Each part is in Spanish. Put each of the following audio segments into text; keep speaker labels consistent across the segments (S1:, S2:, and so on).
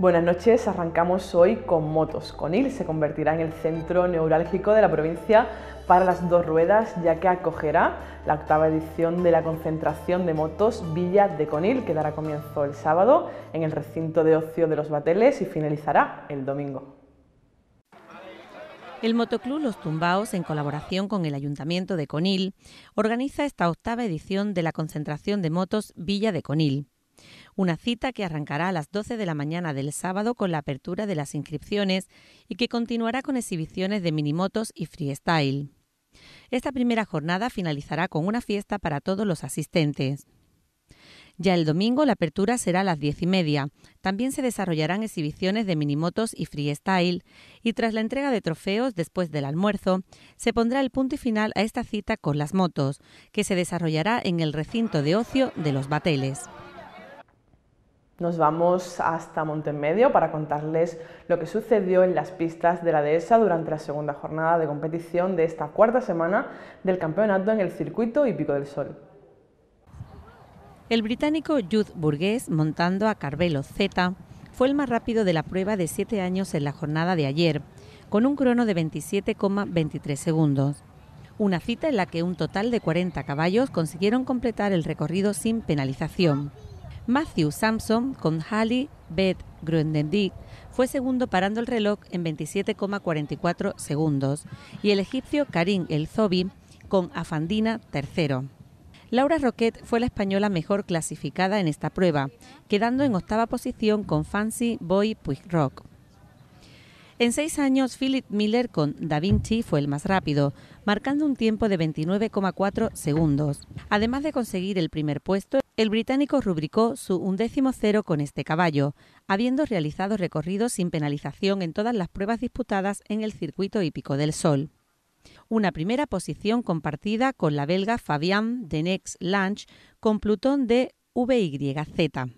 S1: Buenas noches, arrancamos hoy con motos. Conil se convertirá en el centro neurálgico de la provincia para las dos ruedas, ya que acogerá la octava edición de la concentración de motos Villa de Conil, que dará comienzo el sábado en el recinto de ocio de los Bateles y finalizará el domingo.
S2: El Motoclub Los Tumbaos, en colaboración con el Ayuntamiento de Conil, organiza esta octava edición de la concentración de motos Villa de Conil. Una cita que arrancará a las 12 de la mañana del sábado con la apertura de las inscripciones y que continuará con exhibiciones de minimotos y freestyle. Esta primera jornada finalizará con una fiesta para todos los asistentes. Ya el domingo la apertura será a las diez y media. También se desarrollarán exhibiciones de minimotos y freestyle. Y tras la entrega de trofeos después del almuerzo, se pondrá el punto y final a esta cita con las motos, que se desarrollará en el recinto de ocio de los Bateles.
S1: Nos vamos hasta Montemedio para contarles lo que sucedió en las pistas de la dehesa durante la segunda jornada de competición de esta cuarta semana del campeonato en el circuito y Pico del sol.
S2: El británico Jude Burgess, montando a Carvelo Z, fue el más rápido de la prueba de siete años en la jornada de ayer, con un crono de 27,23 segundos. Una cita en la que un total de 40 caballos consiguieron completar el recorrido sin penalización. Matthew Sampson con Halle Beth Grundendick fue segundo parando el reloj en 27,44 segundos y el egipcio Karim El Zobi con Afandina tercero. Laura Roquet fue la española mejor clasificada en esta prueba, quedando en octava posición con Fancy Boy Puigrock. Rock. En seis años, Philip Miller con Da Vinci fue el más rápido, marcando un tiempo de 29,4 segundos. Además de conseguir el primer puesto, el británico rubricó su undécimo cero con este caballo, habiendo realizado recorridos sin penalización en todas las pruebas disputadas en el circuito hípico del Sol. Una primera posición compartida con la belga Fabian Denex Lange con Plutón de VYZ.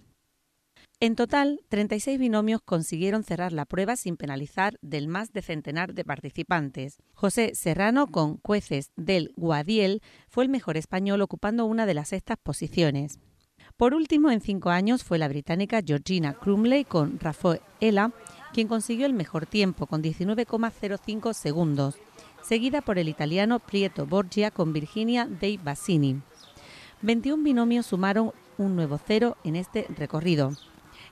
S2: En total, 36 binomios consiguieron cerrar la prueba sin penalizar del más de centenar de participantes. José Serrano, con Cueces del Guadiel, fue el mejor español ocupando una de las sextas posiciones. Por último, en cinco años fue la británica Georgina Crumley con Rafaela, quien consiguió el mejor tiempo con 19,05 segundos, seguida por el italiano Prieto Borgia con Virginia Dei Bassini. 21 binomios sumaron un nuevo cero en este recorrido.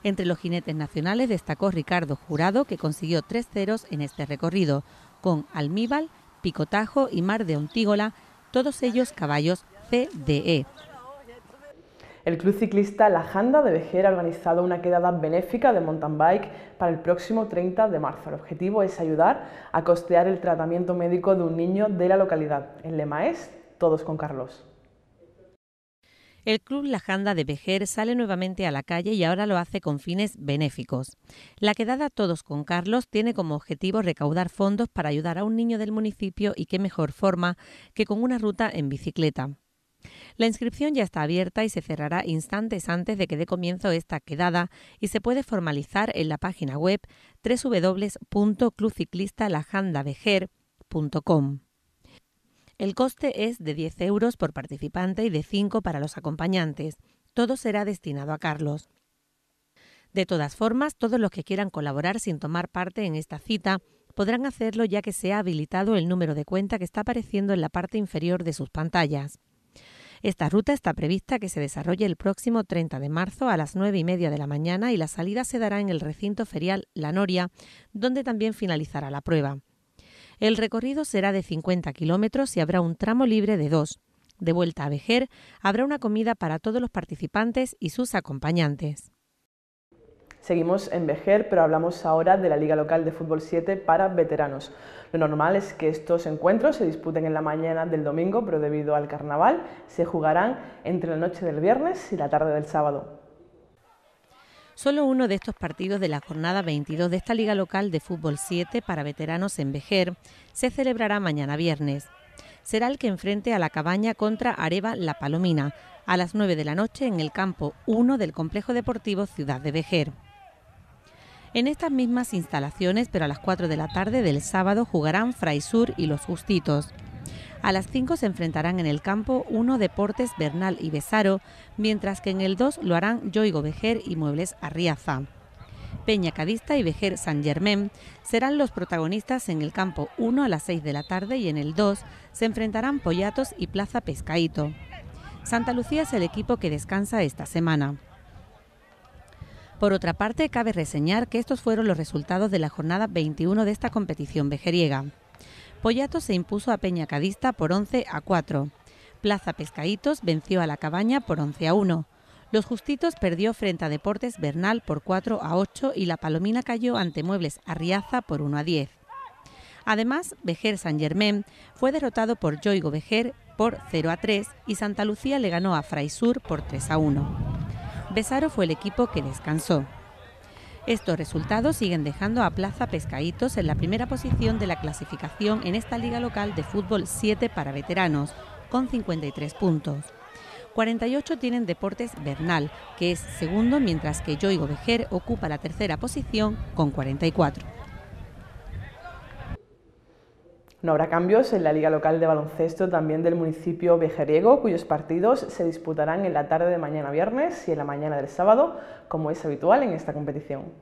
S2: Entre los jinetes nacionales destacó Ricardo Jurado, que consiguió tres ceros en este recorrido, con Almíbal, Picotajo y Mar de Ontígola, todos ellos caballos CDE.
S1: El Club Ciclista La Janda de Bejer ha organizado una quedada benéfica de mountain bike para el próximo 30 de marzo. El objetivo es ayudar a costear el tratamiento médico de un niño de la localidad. En Lema es Todos con Carlos.
S2: El Club Lajanda de Bejer sale nuevamente a la calle y ahora lo hace con fines benéficos. La quedada Todos con Carlos tiene como objetivo recaudar fondos para ayudar a un niño del municipio y qué mejor forma que con una ruta en bicicleta. La inscripción ya está abierta y se cerrará instantes antes de que dé comienzo esta quedada y se puede formalizar en la página web www.clubciclistalajandavejer.com. El coste es de 10 euros por participante y de 5 para los acompañantes. Todo será destinado a Carlos. De todas formas, todos los que quieran colaborar sin tomar parte en esta cita podrán hacerlo ya que se ha habilitado el número de cuenta que está apareciendo en la parte inferior de sus pantallas. Esta ruta está prevista que se desarrolle el próximo 30 de marzo a las 9 y media de la mañana y la salida se dará en el recinto ferial La Noria, donde también finalizará la prueba. El recorrido será de 50 kilómetros y habrá un tramo libre de dos. De vuelta a Vejer, habrá una comida para todos los participantes y sus acompañantes.
S1: Seguimos en Vejer, pero hablamos ahora de la Liga Local de Fútbol 7 para veteranos. Lo normal es que estos encuentros se disputen en la mañana del domingo, pero debido al carnaval se jugarán entre la noche del viernes y la tarde del sábado.
S2: Solo uno de estos partidos de la jornada 22 de esta Liga Local de Fútbol 7 para veteranos en Vejer se celebrará mañana viernes. Será el que enfrente a la cabaña contra Areva La Palomina a las 9 de la noche en el campo 1 del Complejo Deportivo Ciudad de Vejer. En estas mismas instalaciones, pero a las 4 de la tarde del sábado, jugarán Fraisur y Los Justitos. A las 5 se enfrentarán en el campo 1 Deportes Bernal y Besaro, mientras que en el 2 lo harán Yoigo Vejer y Muebles Arriaza. Peña Cadista y Vejer San Germán serán los protagonistas en el campo 1 a las 6 de la tarde y en el 2 se enfrentarán Pollatos y Plaza Pescaíto. Santa Lucía es el equipo que descansa esta semana. Por otra parte, cabe reseñar que estos fueron los resultados de la jornada 21 de esta competición vejeriega. Pollato se impuso a Peña Cadista por 11 a 4. Plaza Pescaditos venció a La Cabaña por 11 a 1. Los Justitos perdió frente a Deportes Bernal por 4 a 8 y La Palomina cayó ante Muebles Arriaza por 1 a 10. Además, Bejer San Germán fue derrotado por Joigo Bejer por 0 a 3 y Santa Lucía le ganó a Fraisur por 3 a 1. Besaro fue el equipo que descansó. Estos resultados siguen dejando a Plaza Pescaitos en la primera posición de la clasificación en esta liga local de fútbol 7 para veteranos, con 53 puntos. 48 tienen Deportes Bernal, que es segundo, mientras que Yoigo Vejer ocupa la tercera posición con 44.
S1: No habrá cambios en la Liga Local de Baloncesto también del municipio vejeriego, cuyos partidos se disputarán en la tarde de mañana viernes y en la mañana del sábado, como es habitual en esta competición.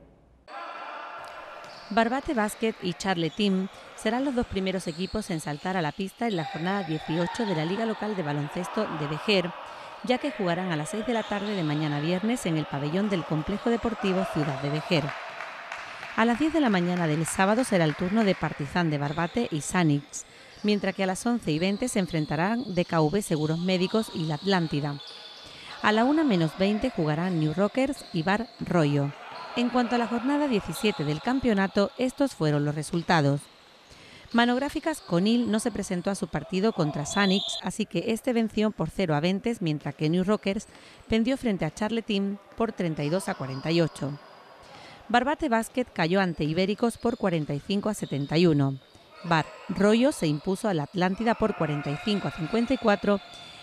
S2: Barbate Basket y Charletim Team serán los dos primeros equipos en saltar a la pista en la jornada 18 de la Liga Local de Baloncesto de Vejer, ya que jugarán a las 6 de la tarde de mañana viernes en el pabellón del Complejo Deportivo Ciudad de Vejer. A las 10 de la mañana del sábado será el turno de Partizan de Barbate y Sanix, mientras que a las 11 y 20 se enfrentarán DKV Seguros Médicos y la Atlántida. A la 1 menos 20 jugarán New Rockers y Bar Royo. En cuanto a la jornada 17 del campeonato, estos fueron los resultados. Manográficas Conil no se presentó a su partido contra Sanix, así que este venció por 0 a 20, mientras que New Rockers vendió frente a Charletín por 32 a 48. Barbate Basket cayó ante Ibéricos por 45 a 71. Bar Rollo se impuso a la Atlántida por 45 a 54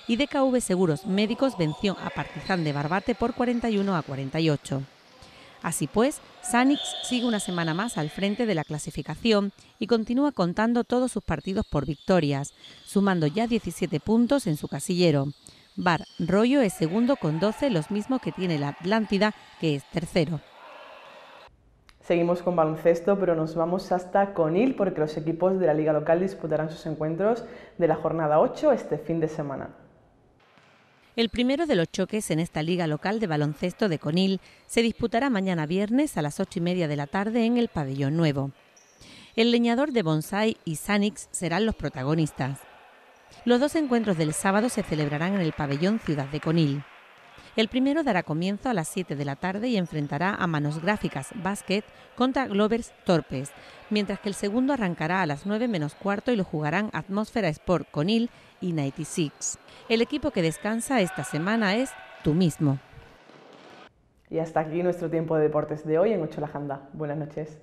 S2: y DKV Seguros Médicos venció a Partizan de Barbate por 41 a 48. Así pues, Sanix sigue una semana más al frente de la clasificación y continúa contando todos sus partidos por victorias, sumando ya 17 puntos en su casillero. Bar Rollo es segundo con 12, los mismos que tiene la Atlántida, que es tercero.
S1: Seguimos con baloncesto, pero nos vamos hasta Conil porque los equipos de la liga local disputarán sus encuentros de la jornada 8 este fin de semana.
S2: El primero de los choques en esta liga local de baloncesto de Conil se disputará mañana viernes a las 8 y media de la tarde en el Pabellón Nuevo. El leñador de Bonsai y Sanix serán los protagonistas. Los dos encuentros del sábado se celebrarán en el Pabellón Ciudad de Conil. El primero dará comienzo a las 7 de la tarde y enfrentará a Manos Gráficas Basket contra Glovers Torpes, mientras que el segundo arrancará a las 9 menos cuarto y lo jugarán Atmósfera Sport con Il y 96. El equipo que descansa esta semana es tú mismo.
S1: Y hasta aquí nuestro tiempo de deportes de hoy en Ocho la Janda. Buenas noches.